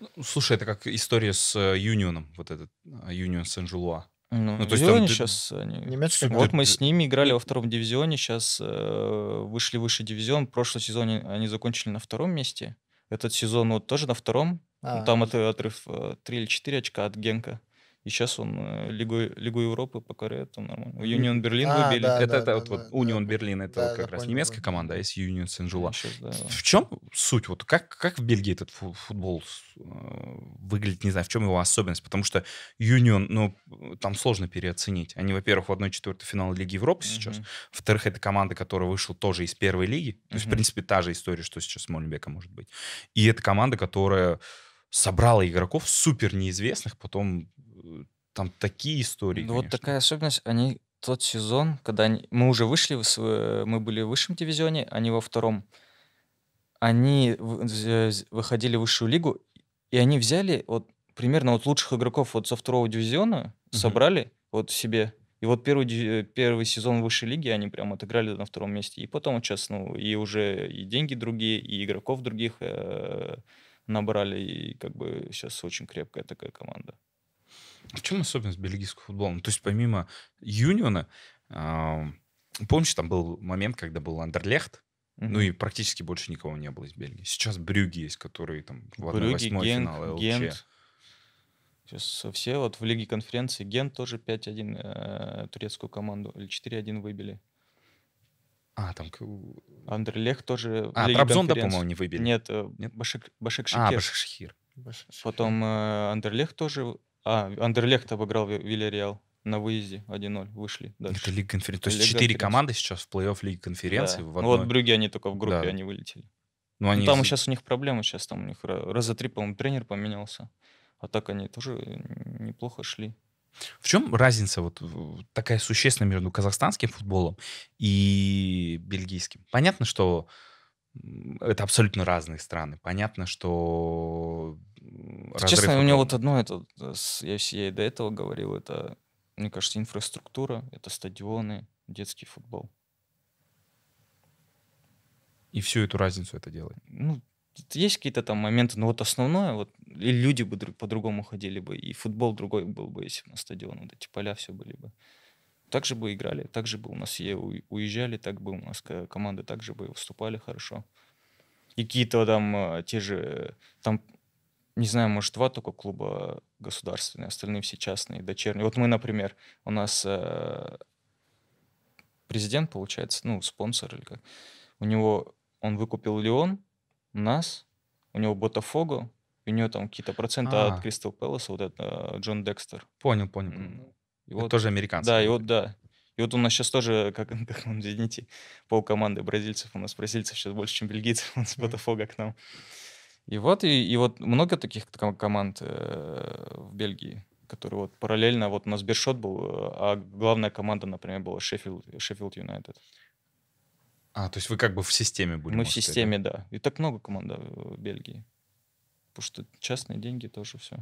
Ну, слушай, это как история с э, Юнионом, вот этот э, Юнион Сен-Жулуа. Ну, ну, то есть там... сейчас они... Немецкий. Вот мы с ними играли ну, во втором дивизионе, сейчас э, вышли выше дивизион. В прошлом сезоне они закончили на втором месте. Этот сезон вот тоже на втором. А. Ну, там это отрыв э, 3 или 4 очка от Генка. И сейчас он э, Лигу, Лигу Европы покоряет он нормально. Юнион Берлин а, выбили. Да, это да, это да, вот, да, вот Унион да, Берлин, это да, вот как раз понял, немецкая да. команда, а есть Юнион сен Да. В чем суть? Вот как, как в Бельгии этот футбол э, выглядит, не знаю, в чем его особенность? Потому что Юнион, ну, там сложно переоценить. Они, во-первых, в 1-4 финала Лиги Европы угу. сейчас. Во-вторых, это команда, которая вышла тоже из первой лиги. То угу. есть, в принципе, та же история, что сейчас с Мольбека может быть. И это команда, которая собрала игроков супер неизвестных, потом там такие истории. Ну, вот такая особенность, они тот сезон, когда они, мы уже вышли, в, мы были в высшем дивизионе, они во втором, они выходили в высшую лигу, и они взяли вот примерно вот лучших игроков вот со второго дивизиона, угу. собрали вот себе, и вот первый, первый сезон высшей лиги они прям отыграли на втором месте, и потом вот сейчас, ну, и уже и деньги другие, и игроков других э, набрали, и как бы сейчас очень крепкая такая команда. А в чем особенность бельгийского футбола? Ну, то есть помимо Юниона, э, помнишь, там был момент, когда был Андерлехт, Mm-hmm. Ну и практически больше никого не было из Бельгии. Сейчас Брюги есть, которые там в Брюги, Гент, финал ЛЧ. Гент. Сейчас все вот в Лиге конференции Гент тоже 5-1 э, турецкую команду или 4-1 выбили. А, там... Андерлех тоже А, Трабзон, да, по-моему, не выбили. Нет, э, Нет? Башик, Башик Шикир. А, Башик Шикир. Потом э, Андерлех тоже а, Андерлехт обыграл Вильяреал на выезде 1-0. Вышли дальше. Это Лига конференции. То есть четыре команды сейчас в плей-офф Лиги конференции. Да. В ну одной... Ну вот Брюги, они только в группе, да. они вылетели. Ну, ну они... ну там сейчас у них проблемы, сейчас там у них раза три, по-моему, тренер поменялся. А так они тоже э, неплохо шли. В чем разница вот такая существенная между казахстанским футболом и бельгийским? Понятно, что это абсолютно разные страны. Понятно, что Честно, у меня вот одно, это, я, я и до этого говорил, это, мне кажется, инфраструктура, это стадионы, детский футбол. И всю эту разницу это делает? Ну, есть какие-то там моменты, но вот основное, вот и люди бы по-другому ходили бы, и футбол другой был бы, если бы на стадион, вот эти поля все были бы. Так же бы играли, так же бы у нас е уезжали, так бы у нас команды так же бы выступали хорошо. И какие-то там э, те же, э, там не знаю, может, два только клуба государственные, остальные все частные, дочерние. Вот мы, например, у нас э, президент, получается, ну, спонсор или как, у него, он выкупил Леон, нас, у него Ботафого, у него там какие-то проценты А-а-а. от а. Кристал Пэласа, вот это э, Джон Декстер. Понял, понял. И это тоже американцы. Да, и вот, да. И вот у нас сейчас тоже, как, *laughs* как извините, пол команды бразильцев. У нас бразильцев сейчас больше, чем бельгийцев. *laughs* У нас Ботафога к нам. И вот, и, и вот много таких команд э, в Бельгии, которые вот параллельно, вот у нас Бершот был, а главная команда, например, была Шеффилд, Шеффилд Юнайтед. А, то есть вы как бы в системе были? Мы в системе, сказать. да. И так много команд в Бельгии. Потому что частные деньги тоже все.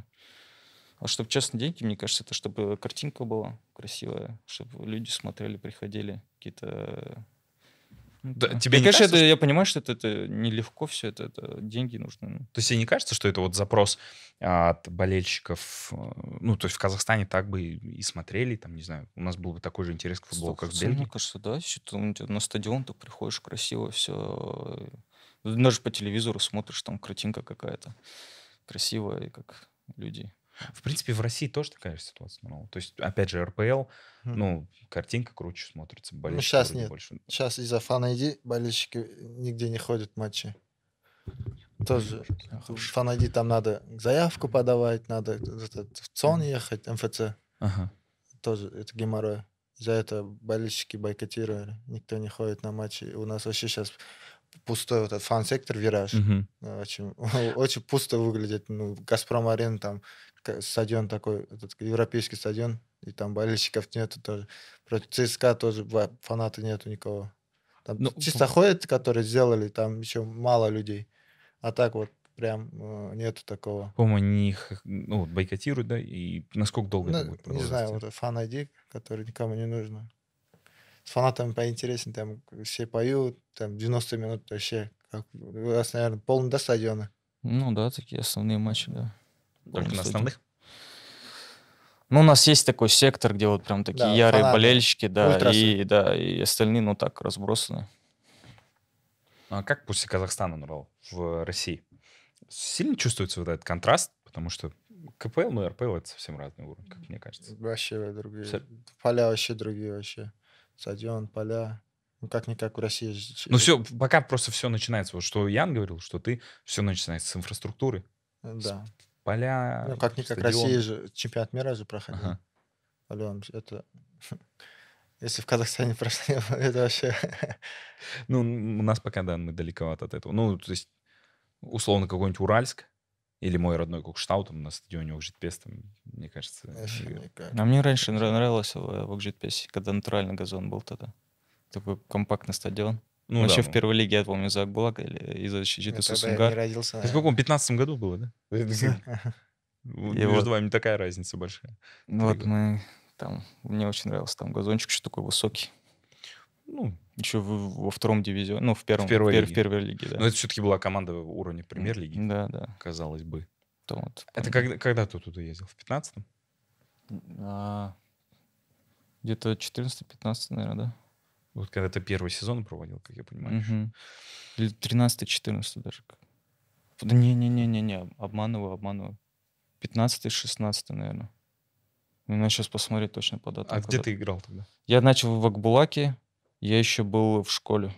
А чтобы частные деньги, мне кажется, это чтобы картинка была красивая, чтобы люди смотрели, приходили, какие-то ну да, тебе Мне кажется, кажется, это, я понимаю, что это, это нелегко все, это, это деньги нужны. Ну. То есть тебе не кажется, что это вот запрос а, от болельщиков, э, ну, то есть в Казахстане так бы и смотрели, там, не знаю, у нас был бы такой же интерес к футболу, как в ну, Бельгии? Мне кажется, да, на стадион ты приходишь, красиво все, даже по телевизору смотришь, там картинка какая-то красивая, как люди в принципе, в России тоже такая же ситуация. Ну, то есть, опять же, РПЛ, хм. ну, картинка круче смотрится, ну, болельщики ну, сейчас нет. больше. Сейчас из-за фана иди, болельщики э, нигде не ходят матчи. Тоже фанайди там надо заявку подавать, надо в ЦОН ехать, МФЦ. Эм ага. Тоже это геморрой. За это болельщики бойкотировали. Никто не ходит на матчи. У нас вообще сейчас пустой вот этот фан-сектор «Вираж». Mm-hmm. Очень, *laughs* очень пусто выглядит. Ну, «Газпром-арена» там стадион такой, этот европейский стадион, и там болельщиков нету тоже. Против ЦСКА тоже фанаты нету никого. Там ну, чисто ходят, которые сделали, там еще мало людей. А так вот прям э, нету такого. По-моему, они их ну, бойкотируют, да? И насколько долго ну, это будет продолжаться? Не знаю, вот фан-айди, который никому не нужно с фанатами поинтереснее, там все поют, там 90 минут вообще, как, у нас, наверное, полный до стадиона. Ну да, такие основные матчи, да. Только на основных? Ну, у нас есть такой сектор, где вот прям такие да, ярые фанаты. болельщики, да, Ультрасы. и, да, и остальные, ну, так, разбросаны. Ну, а как после Казахстана нравил в России? Сильно чувствуется вот этот контраст? Потому что КПЛ, ну, РПЛ — это совсем разный уровень, как мне кажется. Вообще другие. Все? Поля вообще другие вообще стадион, поля. Ну, как-никак в России. Ну, все, пока просто все начинается. Вот что Ян говорил, что ты все начинается с инфраструктуры. Э, да. С поля. Ну, как-никак Россия же, чемпионат мира же проходил. Ага. это... *laughs* Если в Казахстане прошли, *laughs* это вообще... Ну, у нас пока, да, мы далековато от этого. Ну, то есть, условно, какой-нибудь Уральск, или мой родной Кокштау там на стадионе Окжитпес, там, мне кажется. А мне раньше нравилось в Окжитпесе, когда натуральный газон был тогда. Такой компактный стадион. Ну, Вообще да, в ну. первой лиге, я помню, за Булак или из-за защиты Сусунгар. родился, наверное. В каком, 15 году было, да? *laughs* Между вами такая разница большая. Вот мы там, мне очень нравился там газончик, еще такой высокий ну, еще во втором дивизионе, ну, в первом, в первой, в, лиге. в первой лиге, да. Но это все-таки была команда уровня премьер-лиги, да, да. казалось бы. То вот, это когда, когда ты туда ездил? В 15-м? А, где-то 14-15, наверное, да. Вот когда ты первый сезон проводил, как я понимаю. Угу. Или 13-14 даже. Да не-не-не-не-не, обманываю, обманываю. 15-16, наверное. Надо сейчас посмотреть точно по датам. А когда... где ты играл тогда? Я начал в Акбулаке, я еще был в школе.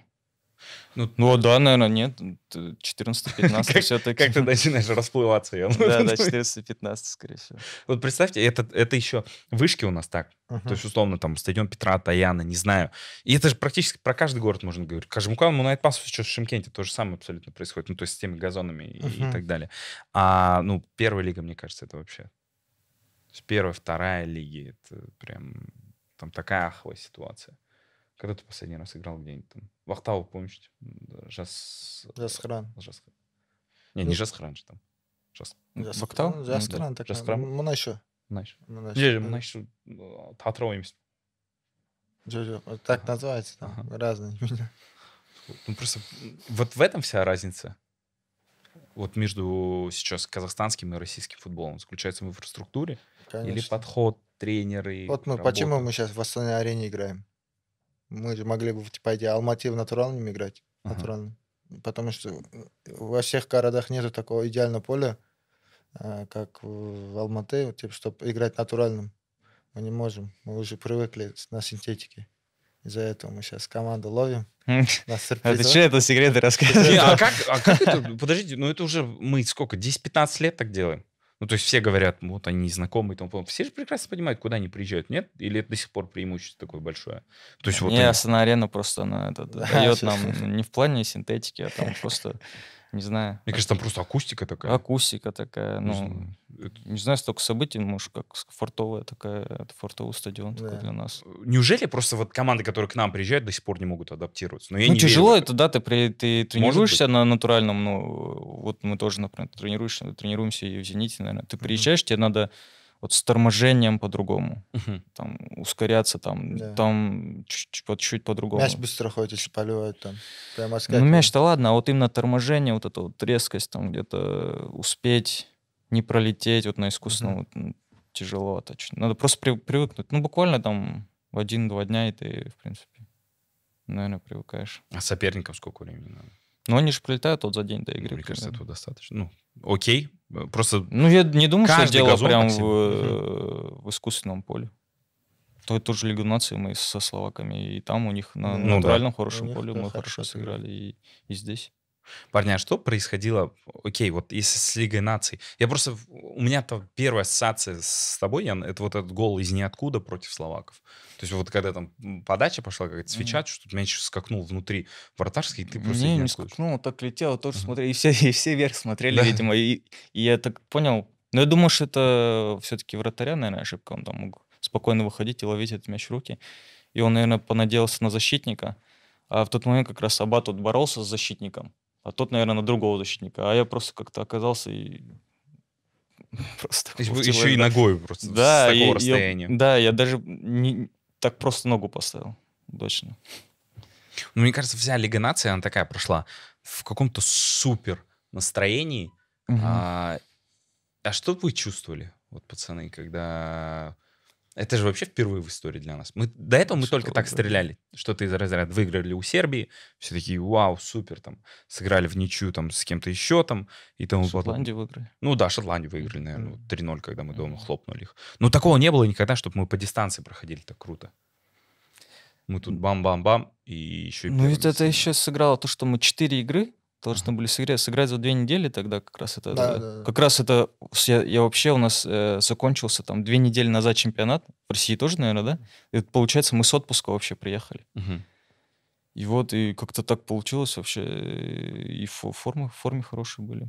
Ну, ну да, наверное, нет. 14-15 *laughs* все-таки. Как ты начинаешь расплываться? Я *laughs* да, да, 14-15, *laughs* скорее всего. Вот представьте, это, это еще вышки у нас так. Uh-huh. То есть, условно, там, стадион Петра, Таяна, не знаю. И это же практически про каждый город можно говорить. Кажемука, Мунайтпас, ну, что в Шимкенте то же самое абсолютно происходит. Ну, то есть, с теми газонами uh-huh. и, и так далее. А, ну, первая лига, мне кажется, это вообще... То есть, первая, вторая лиги, это прям... Там такая аховая ситуация. Когда ты последний раз играл где-нибудь там? В Октаву, помните? Жас... Жасхран. Жасхран. Не, не Жасхран же там. Жас... Жасхран, Жасхран. Так, Жасхран. Мына еще. Мына еще. Мына еще. Атырау емес. Жоқ, жоқ. Так называется там. Ага. Разные. *laughs* Ну, просто вот в этом вся разница вот между сейчас казахстанским и российским футболом? Заключается в инфраструктуре? Конечно. Или подход, тренеры? Вот мы, работа? почему мы сейчас в Астане-арене играем? Мы могли бы типа, идти Алмати в натуральном играть. Ага. Натуральным. Потому что во всех городах нету такого идеального поля, э, как в Алмате, типа, чтобы играть натуральным. Мы не можем. Мы уже привыкли на синтетике. Из-за этого мы сейчас команду ловим. *laughs* А ты что это секреты рассказываешь? А, *laughs* а как это? Подождите, ну это уже мы сколько, 10-15 лет так делаем? Ну, то есть все говорят, вот они знакомые, тому подобное. Все же прекрасно понимают, куда они приезжают, нет? Или это до сих пор преимущество такое большое? То есть вот... Не, они... Астана Арена просто она это, *laughs* дает нам не в плане синтетики, а там просто *laughs* не знаю. Мне кажется, там просто акустика такая. Акустика такая, ну, не знаю, столько событий, может, как фортовая такая, это фортовый стадион такой для нас. Э, неужели просто вот команды, которые к нам приезжают, до сих пор не могут адаптироваться? ну, тяжело это, да, ты, при, ты тренируешься на натуральном, ну, вот мы тоже, например, тренируешься, тренируемся и в «Зените», наверное. Ты приезжаешь, тебе надо вот с торможением по-другому. Угу. Там ускоряться, там, да. там чуть-чуть по -чуть по-другому. Мяч быстро ходит, если поливают там. Прямо ну, мяч-то ладно, а вот именно торможение, вот эта вот резкость, там где-то успеть, не пролететь вот на искусственном, угу. вот, тяжеловато. Надо просто при привыкнуть. Ну, буквально там в один-два дня, и ты, в принципе, наверное, привыкаешь. А соперникам сколько времени надо? Ну они же прилетают вот за день до игры. Ну, мне кажется, этого достаточно. Ну, окей. Просто ну, я не думаю, что дело прям в, э, в искусственном поле. То ту же Лигу нации мы со словаками, и там у них на ну, натуральном да. хорошем поле мы хорошо сыграли, и, и здесь. Парня, а что происходило? Окей, вот если с Лигой наций. Я просто... У меня-то первая ассоциация с тобой, Ян, это вот этот гол из ниоткуда против словаков. То есть вот когда там подача пошла, какая-то свеча, mm. -hmm. что-то мяч скакнул внутри вратарский, ты просто не, не скакнул, так летел, тоже mm -hmm. смотрели, и все, и все вверх смотрели, да. видимо. И, и я так понял. Но я думаю, что это все-таки вратаря, наверное, ошибка. Он там мог спокойно выходить и ловить этот мяч в руки. И он, наверное, понадеялся на защитника. А в тот момент как раз Аббат вот боролся с защитником а тот, наверное, на другого защитника. А я просто как-то оказался и *laughs* просто... еще и ногой просто да, с такого расстояния. да, я даже не, так просто ногу поставил, точно. Ну, мне кажется, вся Лига Нации, она такая прошла в каком-то супер настроении. Угу. А, а что вы чувствовали, вот, пацаны, когда это же вообще впервые в истории для нас. Мы, до этого мы что только так стреляли, что ты из разряда выиграли у Сербии, все такие, вау, супер, там, сыграли в ничью там с кем-то еще там, и там... Шотландию выиграли. Ну да, Шотландию выиграли, наверное, 3-0, когда мы дома хлопнули их. Но такого не было никогда, чтобы мы по дистанции проходили так круто. Мы тут бам-бам-бам, и еще... И ну ведь это еще сыграло то, что мы 4 игры должны были сыграть, сыграть за две недели тогда как раз это да, э, да, да. как раз это я, я вообще у нас э, закончился там две недели назад чемпионат в России тоже наверное да это получается мы с отпуска вообще приехали угу. и вот и как-то так получилось вообще и формы в форме хорошие были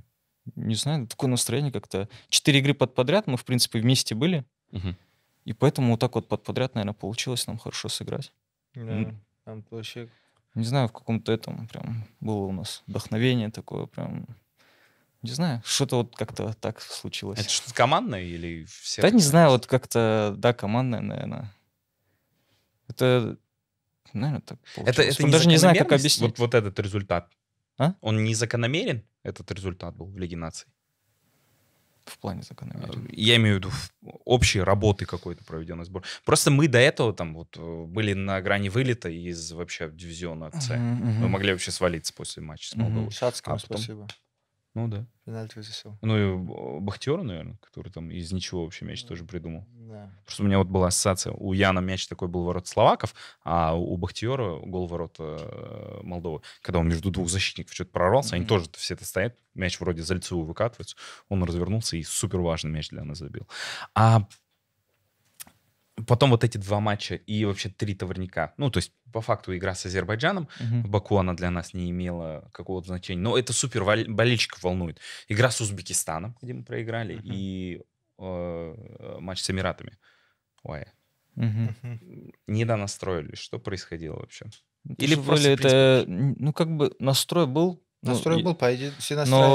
не знаю такое настроение как-то четыре игры под подряд мы в принципе вместе были угу. и поэтому вот так вот под подряд наверное получилось нам хорошо сыграть да, там вообще не знаю, в каком-то этом прям было у нас вдохновение такое прям не знаю, что-то вот как-то так случилось. Это что-то командное или все? Да, не знаю, вот как-то, да, командное, наверное. Это, наверное, так получилось. Это, это не даже не знаю, как объяснить. Вот, вот этот результат. А? Он не закономерен, этот результат был в Лиге наций? в плане закономерно. Э, я имею в виду общей работы какой-то проведенной сбор. Просто мы до этого там вот э, были на грани вылета из вообще дивизиона С. Uh-huh, uh-huh. Мы могли вообще свалиться после матча с Молдовой. Uh-huh. Шацкому а потом... спасибо. Ну да. Пенальти вытесил. Ну и Бахтера, наверное, который там из ничего вообще мяч тоже придумал. Да. Просто у меня вот была ассоциация. У Яна мяч такой был ворот словаков, а у Бахтера гол ворот э, Молдовы. Когда он между двух защитников что-то прорвался, они тоже все это стоят, мяч вроде за лицевую выкатывается, он развернулся и супер важный мяч для нас забил. А потом вот эти два матча и вообще три товарника. Ну, то есть, по факту, игра с Азербайджаном угу. в Баку, она для нас не имела какого-то значения. Но это супер болельщиков волнует. Игра с Узбекистаном, где мы проиграли, угу. и э, матч с Эмиратами. Ой. Угу. Недонастроились. Что происходило вообще? Ну, Или Слушай, просто, принципе, это, ну, как бы настрой был, ну, Настрой ну, был, пойди, все настраивались.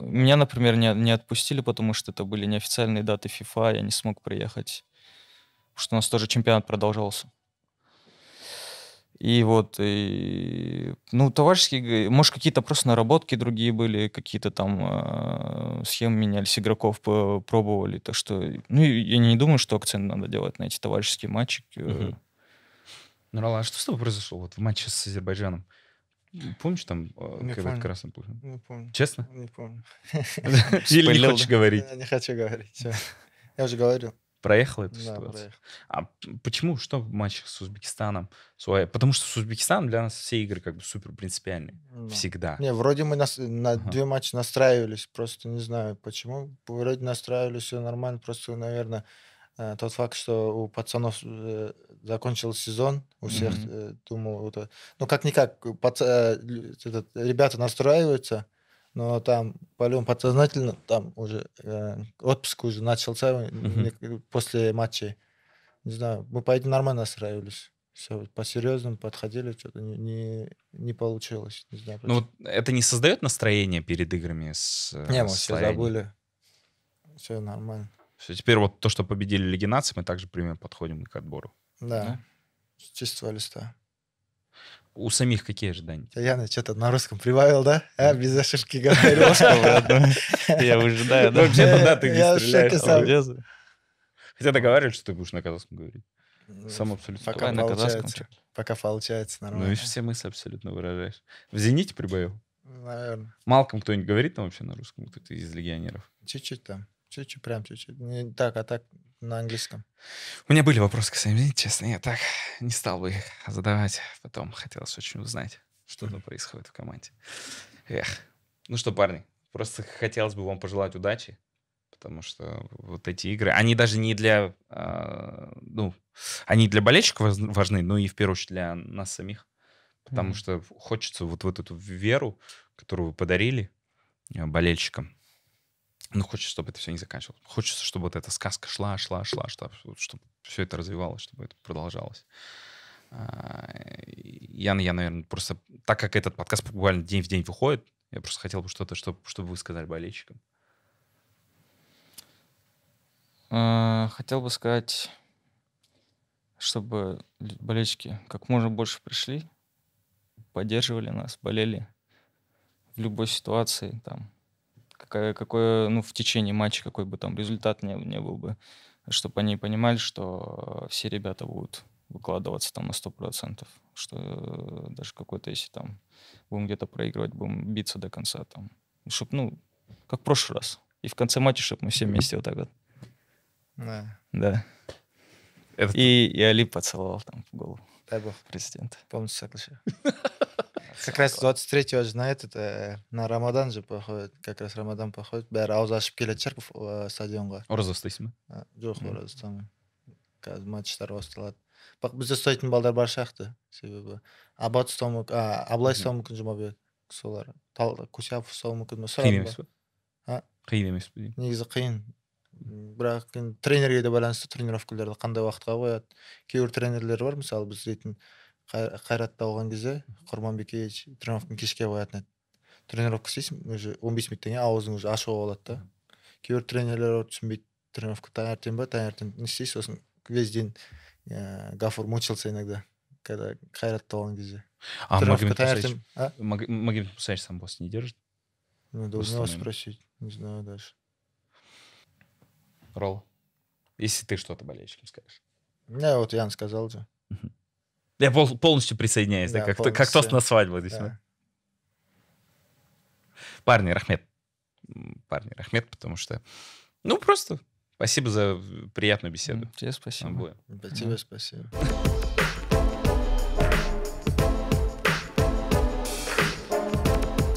Но меня, например, не, не отпустили, потому что это были неофициальные даты FIFA, я не смог приехать что у нас тоже чемпионат продолжался. И вот, и, ну, товарищеские, может, какие-то просто наработки другие были, какие-то там э, схемы менялись, игроков пробовали. Так что, ну, я не думаю, что акцент надо делать на эти товарищеские матчи. Угу. Э. Нурала, а что с тобой произошло вот в матче с Азербайджаном? Помнишь там, а, не как красным пухом? Не помню. Честно? Не помню. *laughs* Или не хочешь говорить? Не хочу говорить. Я уже говорил проехал эту да, ситуацию. Проехал. А почему? Что в матчах с Узбекистаном? Потому что с Узбекистаном для нас все игры как бы супер принципиальные. Да. Всегда. Не, вроде мы нас, на ага. две матча настраивались, просто не знаю почему. Вроде настраивались, все нормально, просто, наверное, э, тот факт, что у пацанов э, закончился сезон, у всех, mm-hmm. э, думаю, это, ну как-никак, э, э ребята настраиваются, но там по-любому подсознательно там уже э, отпуск уже начался uh-huh. после матчей. Не знаю, мы по этим нормально настраивались. Все, по-серьезному подходили, что-то не, не, не получилось. Не знаю, ну, вот это не создает настроение перед играми с э, Не, мы все забыли. Все нормально. Все, теперь вот то, что победили Лиги нации мы также примерно подходим к отбору. Да, да? с чистого листа у самих какие ожидания? Я на что-то на русском прибавил, да? А, без ошибки говорил. *laughs* Я выжидаю. вообще да, ты не стреляешь. Хотя договаривались, что ты будешь на казахском говорить. Ну, сам абсолютно. Пока получается. Пока получается ну, нормально. Ну, и все мысли абсолютно выражаешь. В «Зените» прибавил? Наверное. Малком кто-нибудь говорит там вообще на русском, кто-то из легионеров? Чуть-чуть там. Чуть-чуть, прям чуть-чуть. Не так, а так на английском. У меня были вопросы к своим, честно, я так не стал бы их задавать. Потом хотелось очень узнать, что там происходит в команде. Эх. Ну что, парни, просто хотелось бы вам пожелать удачи, потому что вот эти игры, они даже не для, э, ну, они для болельщиков важны, но и в первую очередь для нас самих, потому mm-hmm. что хочется вот, вот эту веру, которую вы подарили э, болельщикам, ну, хочется, чтобы это все не заканчивалось. Хочется, чтобы вот эта сказка шла, шла, шла, чтобы, чтобы все это развивалось, чтобы это продолжалось. А, я, я, наверное, просто... Так как этот подкаст буквально день в день выходит, я просто хотел бы что-то, чтобы, чтобы вы сказали болельщикам. А, хотел бы сказать, чтобы болельщики как можно больше пришли, поддерживали нас, болели в любой ситуации, там, какое, ну, в течение матча, какой бы там результат не, не был бы, чтобы они понимали, что все ребята будут выкладываться там на 100%, что э, даже какой-то, если там будем где-то проигрывать, будем биться до конца там, чтобы, ну, как в прошлый раз. И в конце матча, чтобы мы все вместе вот так вот. Да. Да. Этот... И, и Али поцеловал там в голову. Дай бог. Президент. Полностью согласен. *laughs* как раз 23 третьего это э, на Рамадан же походит, как раз Рамадан походит, бәрі ауыз ашып келеді шығар э, стадионға. Ораза ұстайсың ба? Жоқ, ораза ұстамаймын. Қазір матчтар басталады. Бірақ бізде ұстайтын балдар бар сияқты, себебі абат ұстау мүмкін, абылай ұстауы мүмкін жұмабек солар. Кусяпов ұстауы мүмкін ба Қиын емес па? Қиын емес пе? Негізі қиын бірақ енді тренерге де байланысты тренировкаларды қандай уақытқа қояды кейбір тренерлер бар мысалы біз дейтін қайрат алған кезде құрманбекевич тренировканы кешке қоятын еді тренировка істейсің уже он бес минуттан кейін аузың уже ашуға болады да кейбір тренерлер түсінбейді тренировка таңертең ба таңертең не істейсіз сосын весь день э, гафур мучился иногда когда қайратты алған кезде а магомед мусаевич сам вас не держит надо у него спросить не знаю даже ролл если ты что-то болельщикам скажешь не вот Ян сказал же Я полностью присоединяюсь, да, да как, полностью. как тост на свадьбу. Здесь, да. Ну. Парни, Рахмет. Парни, Рахмет, потому что... Ну, просто спасибо за приятную беседу. Тебе спасибо. Обоим. Тебе спасибо.